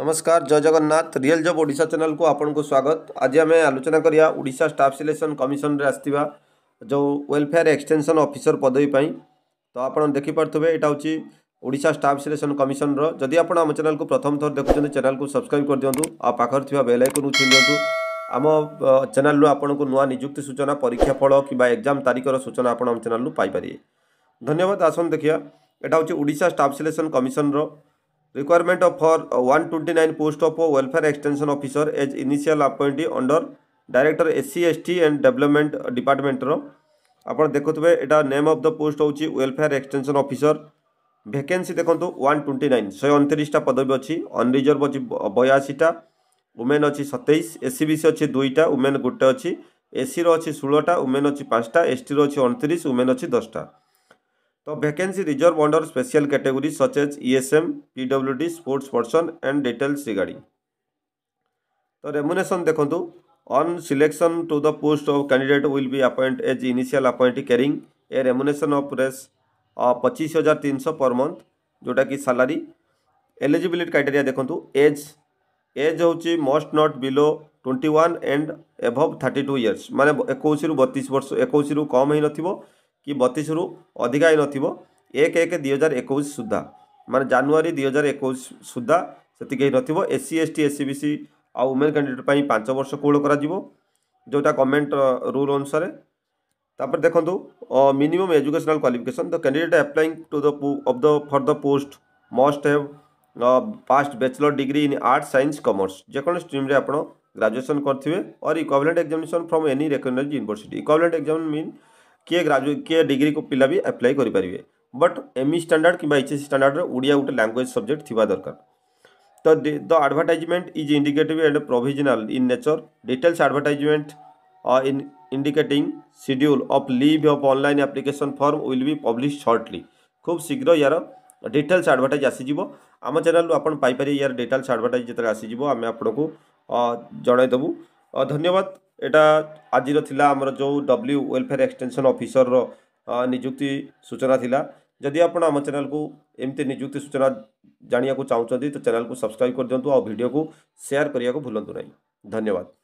नमस्कार जय जगन्नाथ रियल जब ओडा चेल को आपको स्वागत आज आम आलोचना करा ओडा स्टाफ सिलेक्शन कमिशन रे आ जो वेलफेयर एक्सटेनसन अफिसर पदवीपी तो आप देखिपे यहाँ हूँ ओडा स्टाफ सिलेक्शन कमिशन रदि आप चेल को प्रथम थर देखुं चेल को सब्सक्राइब कर दिंतु आखिर थी बेल आइकन को छुई दिंतु आम चेल्रु आपको नुआ निजुक्ति सूचना परीक्षा फल कि एक्जाम तारीखर सूचना आप चेल्रु पारे धन्यवाद आसन देखिए यहाँ हूँ ओडा स्टाफ सिलेक्शन कमिशन रहा Requirement of for 129 post of welfare extension officer as initial appointee under Director SCST and Development Department. ଆପଣ ଦେଖୁଥିବେ ଏଇଟା ନେମ୍ ଅଫ୍ ଦ ପୋଷ୍ଟ ହେଉଛି ୱେଲଫେୟାର ଏକ୍ସଟେନସନ୍ ଅଫିସର ଭେକେନ୍ସି ଦେଖନ୍ତୁ ୱାନ୍ ଟ୍ୱେଣ୍ଟି ନାଇନ୍ ଶହେ ଅଣତିରିଶଟା ପଦବୀ ଅଛି ଅନରିଜର୍ଭ ଅଛି ବୟାଅଶୀଟା ଓମେନ୍ ଅଛି ସତେଇଶ ଏସ୍ ସି ବି ସି ଅଛି ଦୁଇଟା ଓମେନ୍ ଗୋଟେ ଅଛି ଏସ୍ସିର ଅଛି ଷୋହଳଟା ଓମେନ୍ ଅଛି ପାଞ୍ଚଟା ଏସ୍ଟିର ଅଛି ଅଣତିରିଶ ଓମେନ୍ ଅଛି ଦଶଟା The vacancy reserved under special categories such as ESM, PWD, sports person and details regarding. The remuneration देखो on selection to the post of candidate will be appointed as initial appointee carrying a remuneration of raise पच्चीस हजार तीन सौ पर month जोटा कि salary eligibility criteria देखो age age हूँ must not below twenty one and above thirty two years मानने एक बतीस वर्ष एक कम हो न कि बतीस रु अधिक आई ना एक एक दुई हजार एक सुधा मान जानुरी दुई हजार एक सुधा से नसी S T S C B C आउ आमेन कैंडिडेट पर पांच वर्ष कोहल करोटा गवर्नमेंट रूल अनुसार तापर देखु minimum educational qualification the candidate applying to the of the for the post must have passed bachelor degree in art science commerce जो स्ट्रीम्रे आप ग्राजुएसन करेंगे और equivalent examination from any recognised university equivalent exam mean किए graduate किए degree को पिला भी अप्लाई करेंगे बट एम इ स्टाडार्ड कि एच एस स्टाडार्ड ओडिया गोटे लांगुएज सब्जेक्ट थी दरकार तो the advertisement is indicate and प्रोजनाल in nature details advertisement in indicate schedule of live of online application form will be publish shortly खूब शीघ्र यार details advertise आसीजी आम चेल्लू आपारे यार डिटेल्स आडभटाइज जितने आसीज आम आपको जनईदेबू धन्यवाद यहाँ आज आम जो डब्ल्यू ओलफेयर एक्सटेनसन अफिसर निजुक्ति सूचना था जदि आप चेल को एमती निजुक्ति सूचना जानकुक चाहूँ तो चैनल को सब्सक्राइब कर दिंतु आउ करने को भूलु ना धन्यवाद